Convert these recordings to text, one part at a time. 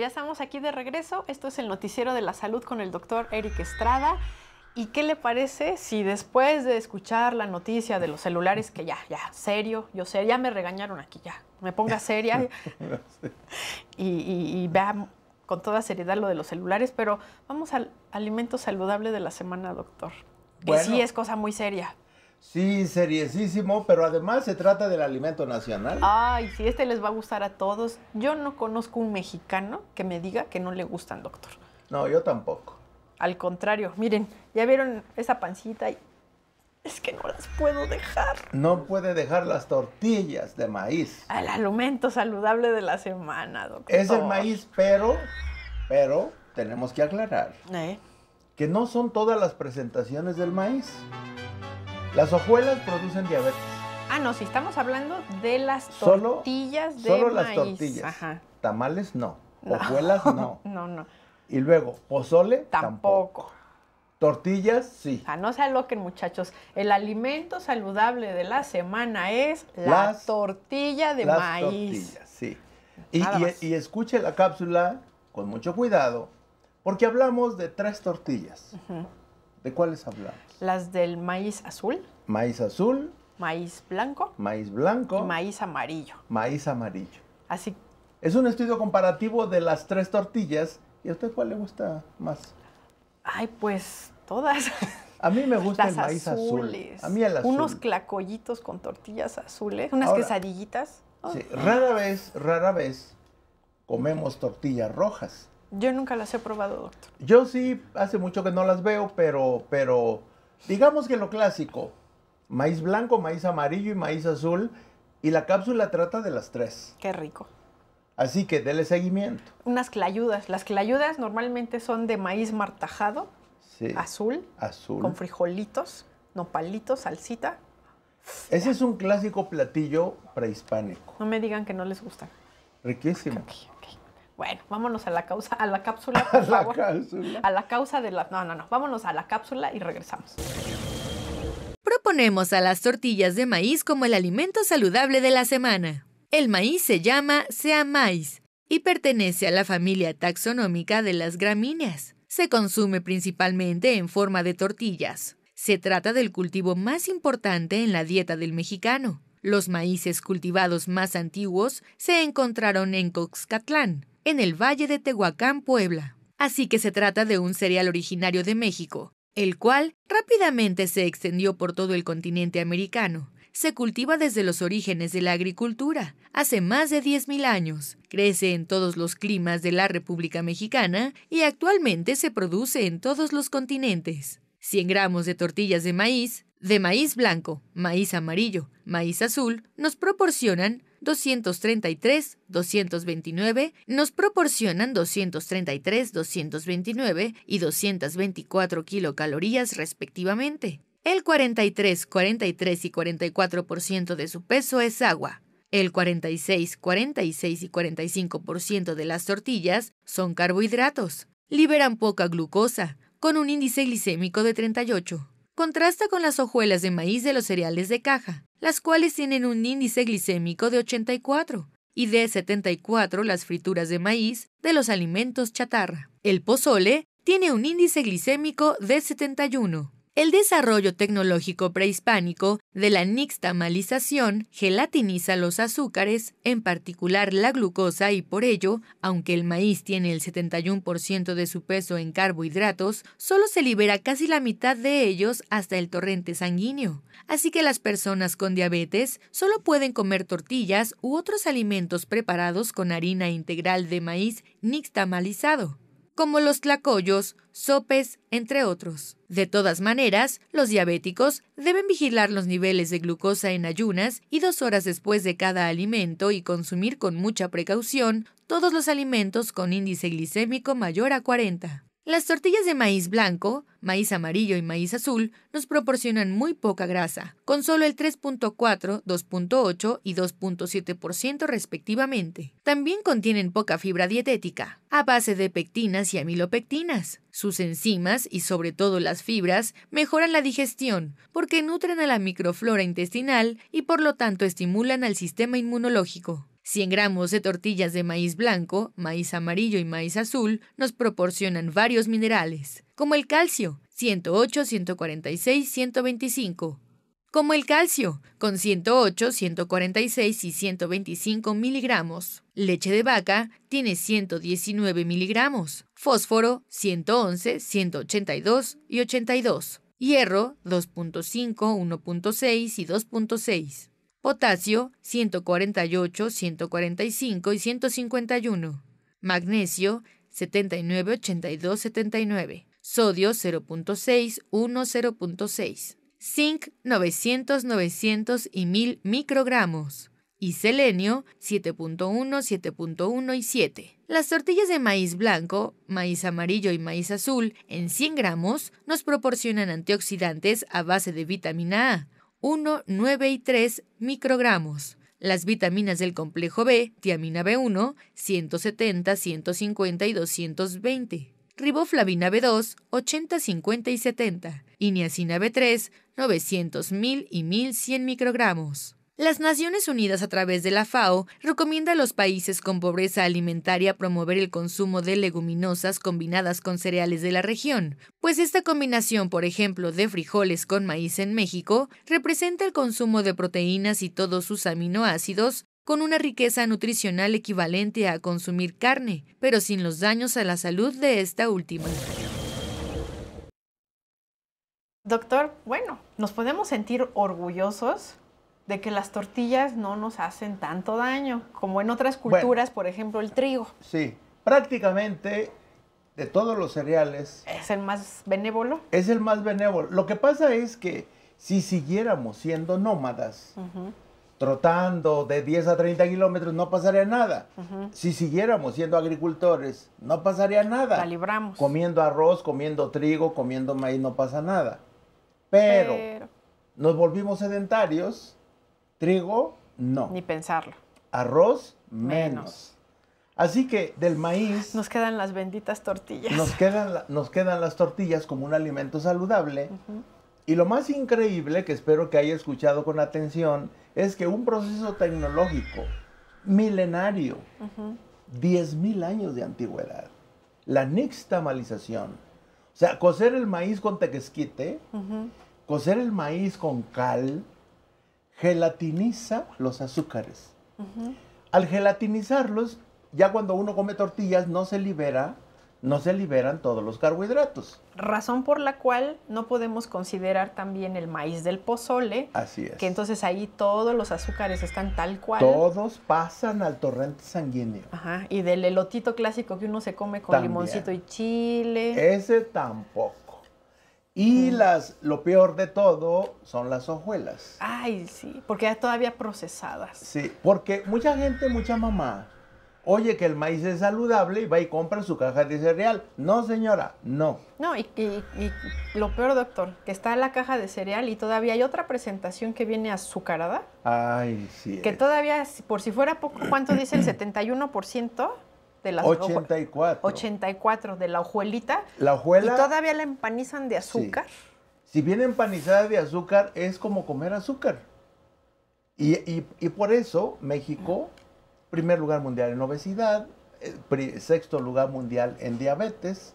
ya estamos aquí de regreso. Esto es el Noticiero de la Salud con el doctor Eric Estrada. ¿Y qué le parece si después de escuchar la noticia de los celulares, que ya, ya, serio, yo sé, ya me regañaron aquí, ya, me ponga seria y, vea con toda seriedad lo de los celulares, pero vamos al alimento saludable de la semana, doctor, que sí es cosa muy seria. Sí, seriesísimo, pero además se trata del alimento nacional. Ay, si este les va a gustar a todos. Yo no conozco un mexicano que me diga que no le gustan, doctor. No, yo tampoco. Al contrario, miren, ya vieron esa pancita y es que no las puedo dejar. No puede dejar las tortillas de maíz. El alimento saludable de la semana, doctor. Es el maíz, pero, pero tenemos que aclarar eh. que no son todas las presentaciones del maíz. Las hojuelas producen diabetes. Ah, no, si estamos hablando de las tortillas solo, de solo las tortillas. Tamales no. Hojuelas no. no, no. Y luego, pozole tampoco. Tortillas, sí. Ah, no se aloquen, muchachos. El alimento saludable de la semana es la tortilla de las maíz. Tortillas, sí. Y, escuche la cápsula con mucho cuidado, porque hablamos de tres tortillas. Ajá. ¿De cuáles hablamos? Las del maíz azul. Maíz azul. Maíz blanco. Maíz blanco. Y maíz amarillo. Maíz amarillo. Así. Es un estudio comparativo de las tres tortillas. ¿Y a usted cuál le gusta más? Ay, pues todas. A mí me gusta las el maíz azules. A mí el azul. Unos clacollitos con tortillas azules, unas quesadillitas. Sí, rara vez, rara vez comemos tortillas rojas. Yo nunca las he probado, doctor. Yo sí, hace mucho que no las veo, pero, pero digamos que lo clásico, maíz blanco, maíz amarillo y maíz azul, y la cápsula trata de las tres. Qué rico. Así que dele seguimiento. Unas clayudas. Las clayudas normalmente son de maíz martajado, azul, azul, con frijolitos, nopalitos, salsita. Ese es un clásico platillo prehispánico. No me digan que no les gusta. Riquísimo. Bueno, vámonos a la causa, a la cápsula, por favor. A la causa de la. No, no, no. Vámonos a la cápsula y regresamos. Proponemos a las tortillas de maíz como el alimento saludable de la semana. El maíz se llama sea maíz y pertenece a la familia taxonómica de las gramíneas. Se consume principalmente en forma de tortillas. Se trata del cultivo más importante en la dieta del mexicano. Los maíces cultivados más antiguos se encontraron en Coxcatlán, en el Valle de Tehuacán, Puebla. Así que se trata de un cereal originario de México, el cual rápidamente se extendió por todo el continente americano. Se cultiva desde los orígenes de la agricultura, hace más de 10.000 años, crece en todos los climas de la República Mexicana y actualmente se produce en todos los continentes. 100 gramos de tortillas de maíz, de maíz blanco, maíz amarillo, maíz azul, nos proporcionan 233, 229 nos proporcionan 233, 229 y 224 kilocalorías respectivamente. El 43, 43 y 44% de su peso es agua. El 46, 46 y 45% de las tortillas son carbohidratos. Liberan poca glucosa, con un índice glicémico de 38. Contrasta con las hojuelas de maíz de los cereales de caja, las cuales tienen un índice glicémico de 84 y de 74 las frituras de maíz de los alimentos chatarra. El pozole tiene un índice glicémico de 71. El desarrollo tecnológico prehispánico de la nixtamalización gelatiniza los azúcares, en particular la glucosa, y por ello, aunque el maíz tiene el 71% de su peso en carbohidratos, solo se libera casi la mitad de ellos hasta el torrente sanguíneo. Así que las personas con diabetes solo pueden comer tortillas u otros alimentos preparados con harina integral de maíz nixtamalizado como los tlacoyos, sopes, entre otros. De todas maneras, los diabéticos deben vigilar los niveles de glucosa en ayunas y dos horas después de cada alimento y consumir con mucha precaución todos los alimentos con índice glicémico mayor a 40. Las tortillas de maíz blanco, maíz amarillo y maíz azul nos proporcionan muy poca grasa, con solo el 3.4, 2.8 y 2.7% respectivamente. También contienen poca fibra dietética, a base de pectinas y amilopectinas. Sus enzimas y sobre todo las fibras mejoran la digestión porque nutren a la microflora intestinal y por lo tanto estimulan al sistema inmunológico. 100 gramos de tortillas de maíz blanco, maíz amarillo y maíz azul nos proporcionan varios minerales, como el calcio, 108, 146, 125. Como el calcio, con 108, 146 y 125 miligramos. Leche de vaca tiene 119 miligramos. Fósforo, 111, 182 y 82. Hierro, 2.5, 1.6 y 2.6 potasio 148, 145 y 151, magnesio 79, 82, 79, sodio 0.6, 1, 0.6, zinc 900, 900 y 1000 microgramos y selenio 7.1, 7.1 y 7. Las tortillas de maíz blanco, maíz amarillo y maíz azul en 100 gramos nos proporcionan antioxidantes a base de vitamina A 1, 9 y 3 microgramos. Las vitaminas del complejo B, tiamina B1, 170, 150 y 220. Riboflavina B2, 80, 50 y 70. Y niacina B3, 900, 1000 y 1100 microgramos. Las Naciones Unidas a través de la FAO recomienda a los países con pobreza alimentaria promover el consumo de leguminosas combinadas con cereales de la región, pues esta combinación, por ejemplo, de frijoles con maíz en México, representa el consumo de proteínas y todos sus aminoácidos con una riqueza nutricional equivalente a consumir carne, pero sin los daños a la salud de esta última. Doctor, bueno, nos podemos sentir orgullosos de que las tortillas no nos hacen tanto daño, como en otras culturas, por ejemplo, el trigo. Sí, prácticamente de todos los cereales. Es el más benévolo. Es el más benévolo. Lo que pasa es que si siguiéramos siendo nómadas, trotando de 10 a 30 kilómetros, no pasaría nada. Si siguiéramos siendo agricultores, no pasaría nada. Calibramos. Comiendo arroz, comiendo trigo, comiendo maíz, no pasa nada. Pero... nos volvimos sedentarios Trigo, no. Ni pensarlo. Arroz, menos. Así que del maíz... Nos quedan las benditas tortillas. Nos quedan, nos quedan las tortillas como un alimento saludable. Y lo más increíble que espero que haya escuchado con atención es que un proceso tecnológico milenario, 10.000 años de antigüedad, la nixtamalización, o sea, cocer el maíz con tequesquite, cocer el maíz con cal, gelatiniza los azúcares. Al gelatinizarlos, ya cuando uno come tortillas no se libera, no se liberan todos los carbohidratos. Razón por la cual no podemos considerar también el maíz del pozole. Así es. Que entonces ahí todos los azúcares están tal cual. Todos pasan al torrente sanguíneo. Ajá. Y del elotito clásico que uno se come con limoncito y chile. Ese tampoco. Y las, lo peor de todo son las hojuelas. Ay, sí, porque ya todavía procesadas. Sí, porque mucha gente, mucha mamá, oye que el maíz es saludable y va y compra su caja de cereal. No, señora, no. No, y, y, y lo peor, doctor, que está la caja de cereal y todavía hay otra presentación que viene azucarada. Ay, sí. Que todavía, por si fuera poco, ¿cuánto dice el 71%? 84. 84 de la hojuelita. La hojuela. Y todavía la empanizan de azúcar. Si viene empanizada de azúcar, es como comer azúcar. Y, por eso México, primer lugar mundial en obesidad, eh, sexto lugar mundial en diabetes,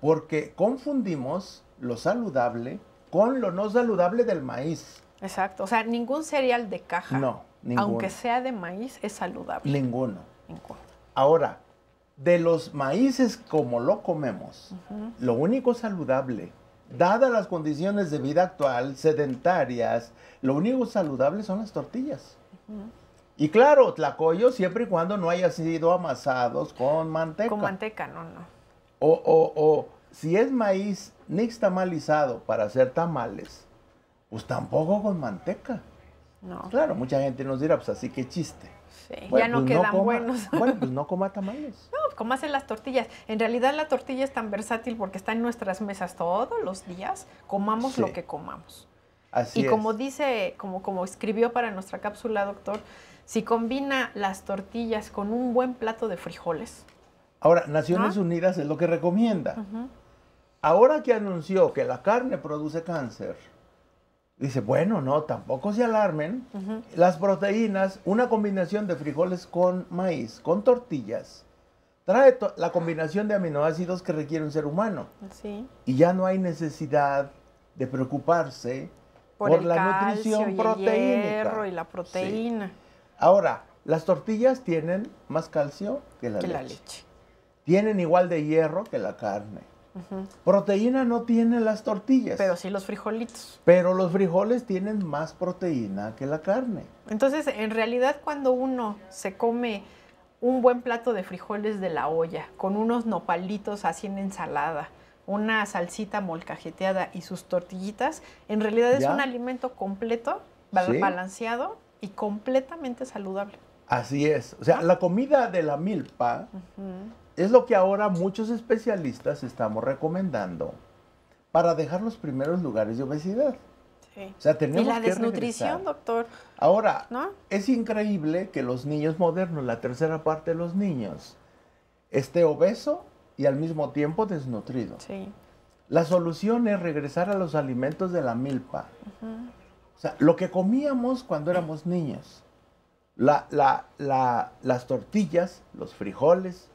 porque confundimos lo saludable con lo no saludable del maíz. Exacto, o sea, ningún cereal de caja, no, aunque sea de maíz, es saludable. Ninguno. Ninguno. Ahora, de los maíces como lo comemos, lo único saludable, dadas las condiciones de vida actual, sedentarias, lo único saludable son las tortillas. Y claro, tlacoyo siempre y cuando no haya sido amasados con manteca. Con manteca, no, no. O, o, o si es maíz nixtamalizado para hacer tamales, pues tampoco con manteca. No. Claro, mucha gente nos dirá, pues así que chiste ya pues no quedan buenos. Bueno, pues no coma tamales. No, pues comase las tortillas. En realidad la tortilla es tan versátil porque está en nuestras mesas todos los días. Comamos lo que comamos. Así y como dice, como, escribió para nuestra cápsula, doctor, si combina las tortillas con un buen plato de frijoles. Ahora, Naciones Unidas es lo que recomienda. Ahora que anunció que la carne produce cáncer, Dice, bueno, no, tampoco se alarmen. Las proteínas, una combinación de frijoles con maíz, con tortillas, trae la combinación de aminoácidos que requiere un ser humano. Y ya no hay necesidad de preocuparse por, la nutrición proteína. y la proteína. Ahora, las tortillas tienen más calcio que la leche. Tienen igual de hierro que la carne. Proteína no tiene las tortillas. Pero sí los frijolitos. Pero los frijoles tienen más proteína que la carne. Entonces, en realidad, cuando uno se come un buen plato de frijoles de la olla, con unos nopalitos así en ensalada, una salsita molcajeteada y sus tortillitas, en realidad es un alimento completo, balanceado y completamente saludable. Así es. O sea, la comida de la milpa es lo que ahora muchos especialistas estamos recomendando para dejar los primeros lugares de obesidad. Sí. O sea, y la desnutrición, doctor. Ahora, es increíble que los niños modernos, la tercera parte de los niños, esté obeso y al mismo tiempo desnutrido. Sí. La solución es regresar a los alimentos de la milpa. O sea, lo que comíamos cuando éramos niños. La, la, las tortillas, los frijoles,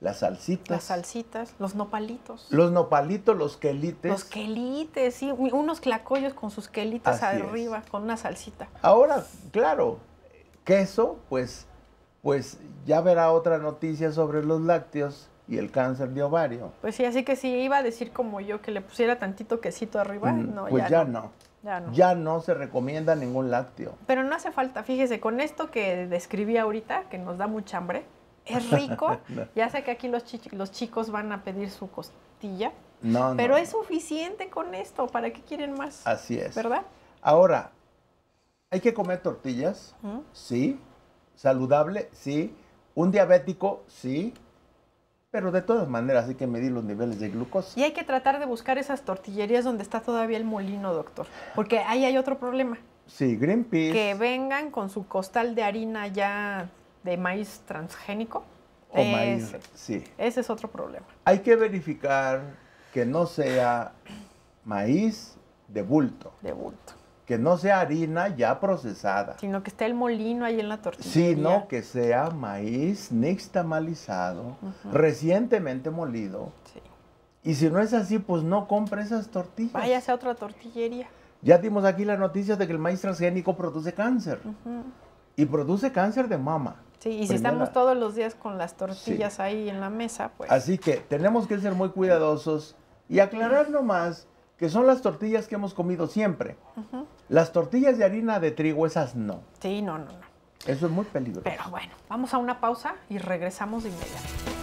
las salsitas. Las salsitas, los nopalitos. Los nopalitos, los quelites. Los quelites, sí, unos clacoyos con sus quelitas arriba, con una salsita. Ahora, claro, queso, pues, pues ya verá otra noticia sobre los lácteos y el cáncer de ovario. Pues sí, así que si iba a decir como yo que le pusiera tantito quesito arriba, mm, no, pues ya, no. Ya no. Ya no se recomienda ningún lácteo. Pero no hace falta, fíjese, con esto que describí ahorita, que nos da mucha hambre, es rico. Ya sé que aquí los, chicos van a pedir su costilla, no, pero es suficiente con esto, ¿para qué quieren más? Así es. ¿Verdad? Ahora, ¿hay que comer tortillas? Sí. ¿Saludable? Sí. ¿Un diabético? Sí. Pero de todas maneras hay que medir los niveles de glucosa. Y hay que tratar de buscar esas tortillerías donde está todavía el molino, doctor. Porque ahí hay otro problema. Sí, Greenpeace. Que vengan con su costal de harina ya de maíz transgénico. O maíz, sí. Ese es otro problema. Hay que verificar que no sea maíz de bulto. De bulto. Que no sea harina ya procesada. Sino que esté el molino ahí en la tortilla. Sino que sea maíz nixtamalizado, recientemente molido. Sí. Y si no es así, pues no compre esas tortillas. vaya a otra tortillería. Ya dimos aquí la noticia de que el maíz transgénico produce cáncer y produce cáncer de mama. Sí, y si estamos todos los días con las tortillas ahí en la mesa, pues. Así que tenemos que ser muy cuidadosos y aclarar nomás que son las tortillas que hemos comido siempre. Las tortillas de harina de trigo, esas no. Sí, no, no, no. Eso es muy peligroso. Pero bueno, vamos a una pausa y regresamos de inmediato.